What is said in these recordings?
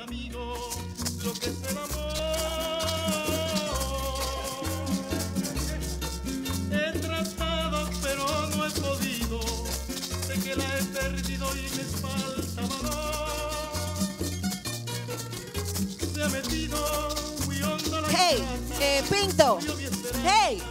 amigo lo que es el amor. He tratado pero no he podido, sé que la he perdido y me falta valor. Se ha metido muy hondo la Hey, casa, eh, Pinto. Hey,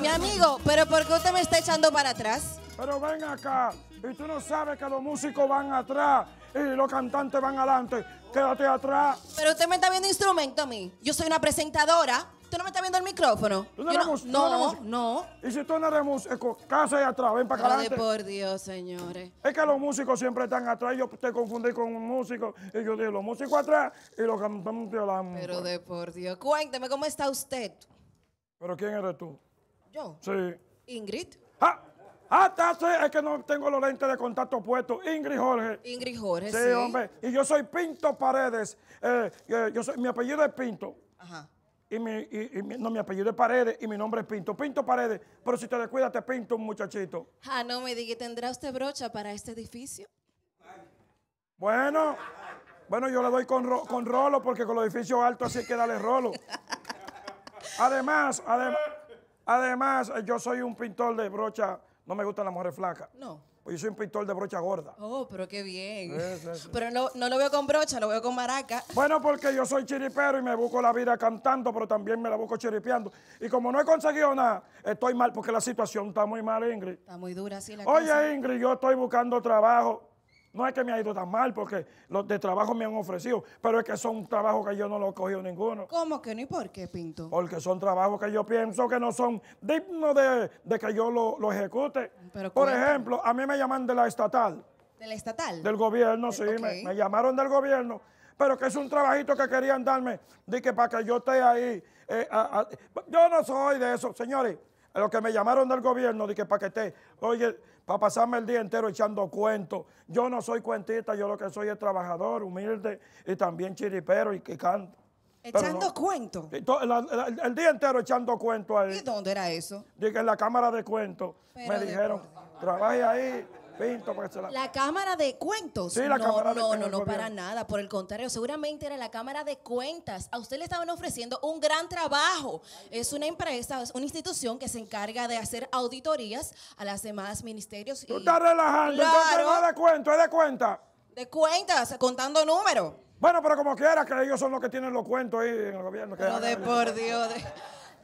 mi amigo, pero ¿por qué usted me está echando para atrás? Pero ven acá, y tú no sabes que los músicos van atrás y los cantantes van adelante. Quédate atrás. Pero usted me está viendo instrumento a mí. Yo soy una presentadora. Tú no me está viendo el micrófono. ¿Tú no, eres no, no, no, Y si tú no eres músico, casa y atrás, ven para acá. Adelante. por Dios, señores. Es que los músicos siempre están atrás. Yo te confundí con un músico. Y yo dije, los músicos atrás y los cantantes adelante. Pero de por Dios. Cuénteme, ¿cómo está usted? ¿Pero quién eres tú? Yo. Sí. Ingrid. ¡Ah, está! es que no tengo los lentes de contacto puestos. Ingrid Jorge. Ingrid Jorge, sí. hombre. Y yo soy Pinto Paredes. Eh, yo soy, mi apellido es Pinto. Ajá. Y mi, no, mi apellido es Paredes y mi nombre es Pinto. Pinto Paredes. Pero si te descuidas, te pinto un muchachito. Ah, no me diga, ¿tendrá usted brocha para este edificio? Bueno, bueno, yo le doy con, rolo porque con los edificios altos así hay que darle rolo. además, además, además, yo soy un pintor de brocha no me gustan las mujeres flacas. No. Pues yo soy un pintor de brocha gorda. Oh, pero qué bien. Pero no, no, lo veo con brocha, lo veo con maraca. Bueno, porque yo soy chiripero y me busco la vida cantando, pero también me la busco chiripeando. Y como no he conseguido nada, estoy mal porque la situación está muy mal, Ingrid. Está muy dura, sí, la Oye, Ingrid, yo estoy buscando trabajo no es que me ha ido tan mal porque los de trabajo me han ofrecido, pero es que son trabajos que yo no los he cogido ninguno. ¿Cómo que no? ¿Y por qué, Pinto? Porque son trabajos que yo pienso que no son dignos de, que yo lo, ejecute. Pero por ejemplo, a mí me llaman de la estatal. ¿De la estatal? Del gobierno, sí. Me, llamaron del gobierno, pero que es un trabajito que querían darme. De que para que yo esté ahí. Eh, yo no soy de eso, señores a los que me llamaron del gobierno, dije, para que esté, oye, para pasarme el día entero echando cuentos. Yo no soy cuentista, yo lo que soy es trabajador, humilde y también chiripero y que canto. ¿Echando cuentos? El día entero echando cuentos ahí. ¿Y dónde era eso? Dije, en la cámara de cuentos. me dijeron, trabaje ahí la... Cámara de Cuentos. no, no, No, no, para nada. Por el contrario, seguramente era la Cámara de Cuentas. A usted le estaban ofreciendo un gran trabajo. Es una empresa, es una institución que se encarga de hacer auditorías a las demás ministerios. Tú estás relajando, claro. no es de cuentos, es de cuentas De cuentas, contando números. Bueno, pero como quieras que ellos son los que tienen los cuentos ahí en el gobierno. no de por Dios.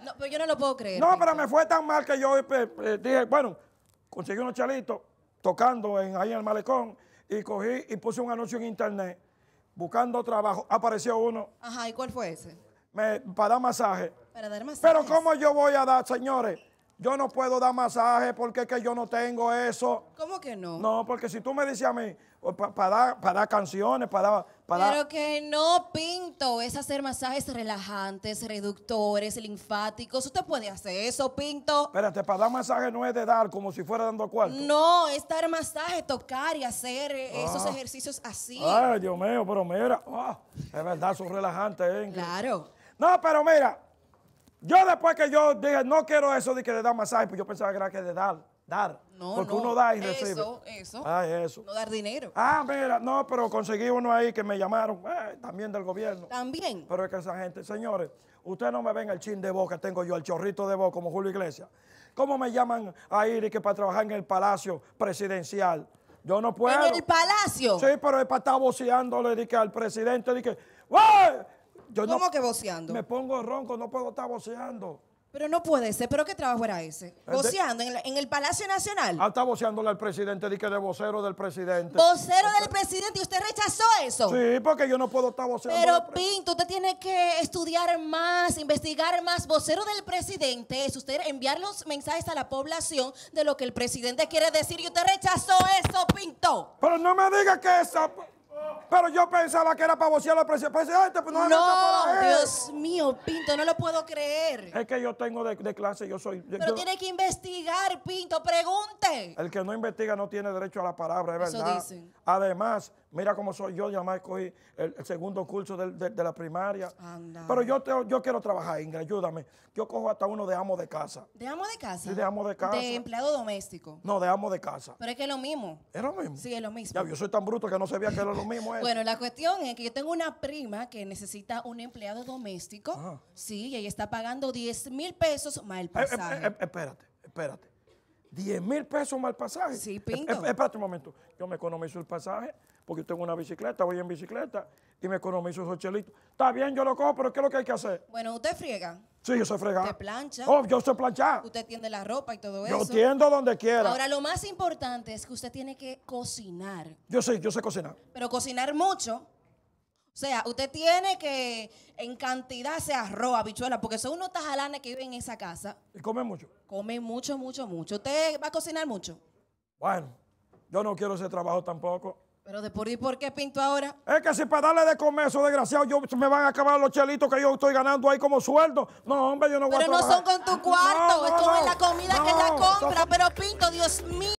No, pero yo no lo puedo creer. No, pero me fue tan mal que yo eh, eh, dije, bueno, conseguí unos chalitos tocando en, ahí en el malecón y cogí y puse un anuncio en internet buscando trabajo. Apareció uno. Ajá, ¿y cuál fue ese? Me, para dar masaje. Para dar masaje. Pero ¿cómo yo voy a dar, señores? Yo no puedo dar masaje porque es que yo no tengo eso. ¿Cómo que no? No, porque si tú me dices a mí, para dar, dar canciones, para dar pero que no, Pinto, es hacer masajes relajantes, reductores, linfáticos. Usted puede hacer eso, Pinto. Espérate, para dar masaje no es de dar como si fuera dando cuarto. No, es dar masaje, tocar y hacer eh, ah. esos ejercicios así. Ay, Dios mío, pero mira, ah, es verdad, son relajantes. ¿eh? Claro. No, pero mira, yo después que yo dije, no quiero eso de que le da masaje, pues yo pensaba que era que de dar dar. porque uno da y recibe. Eso, eso. Ah, eso. No dar dinero. Ah, mira, no, pero conseguí uno ahí que me llamaron, eh, también del gobierno. También. Pero es que esa gente, señores, usted no me ven el chin de voz que tengo yo, el chorrito de voz como Julio Iglesias. ¿Cómo me llaman a ir y que para trabajar en el Palacio Presidencial? Yo no puedo. ¿En el Palacio? Sí, pero es para estar le dije, al presidente, dije, ¡Uy! Yo ¿Cómo que voceando? Me pongo ronco, no puedo estar voceando. Pero no puede ser. ¿Pero qué trabajo era ese? Eh, voceando en, el Palacio Nacional. Ah, está boceándole al presidente, di de vocero del presidente. Vocero del presidente y usted rechazó eso. Sí, porque yo no puedo estar voceando. Pero Pinto, usted tiene que estudiar más, investigar más. Vocero del presidente es usted enviar los mensajes a la población de lo que el presidente quiere decir y usted rechazó eso, Pinto. Pero no me diga que esa pero yo pensaba que era para vocear al presidente. Pues no, no Dios mío, Pinto, no lo puedo creer. Es que yo tengo de, clase, yo soy... Pero tiene que investigar, Pinto, pregunte. El que no investiga no tiene derecho a la palabra, es Eso verdad. Dicen. Además, Mira cómo soy yo, ya más escogí el, segundo curso de, la primaria. Pero yo, quiero trabajar, Ingrid, ayúdame. Yo cojo hasta uno de amo de casa. ¿De amo de casa? Sí, de amo de casa. ¿De empleado doméstico? No, de amo de casa. Pero es que es lo mismo. ¿Es lo mismo? Sí, es lo mismo. Ya, yo soy tan bruto que no sabía que era lo mismo. bueno, la cuestión es que yo tengo una prima que necesita un empleado doméstico. Sí, y ella está pagando 10 mil pesos más el eh, eh, pasaje. Eh, espérate, espérate. 10 mil pesos más el pasaje. Sí, espérate un momento. Yo me economizo el pasaje porque tengo una bicicleta, voy en bicicleta y me economizo esos chelitos. Está bien, yo lo cojo, pero ¿qué es lo que hay que hacer? Bueno, usted friega. Sí, yo sé fregar. Usted plancha. Oh, yo sé planchar. Usted tiende la ropa y todo eso. Yo tiendo donde quiera. Ahora, lo más importante es que usted tiene que cocinar. Yo sé, yo sé cocinar. Pero cocinar mucho o sea, usted tiene que en cantidad se arroz, bichuela, porque son unos tajalanes que viven en esa casa. Y come mucho. Comen mucho, mucho, mucho. ¿Usted va a cocinar mucho? Bueno, yo no quiero ese trabajo tampoco. Pero de por, ¿y por qué pinto ahora? Es que si para darle de comer esos desgraciados, yo, me van a acabar los chelitos que yo estoy ganando ahí como sueldo. No, hombre, yo no voy a Pero no son con tu cuarto, es con la comida que la compra. Pero pinto, Dios mío.